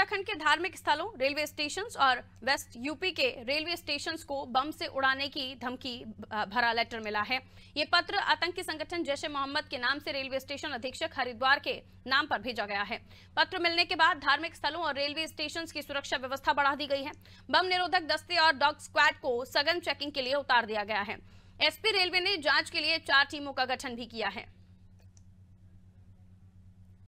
उत्तराखंड के धार्मिक स्थलों रेलवे स्टेशन और वेस्ट यूपी के रेलवे स्टेशन को बम से उड़ाने की धमकी भरा लेटर मिला है ये पत्र आतंकी संगठन जैश मोहम्मद के नाम से रेलवे स्टेशन अधीक्षक हरिद्वार के नाम पर भेजा गया है पत्र मिलने के बाद धार्मिक स्थलों और रेलवे स्टेशन की सुरक्षा व्यवस्था बढ़ा दी गई है बम निरोधक दस्ते और डॉग स्क्वाड को सघन चेकिंग के लिए उतार दिया गया है एसपी रेलवे ने जांच के लिए चार टीमों का गठन भी किया है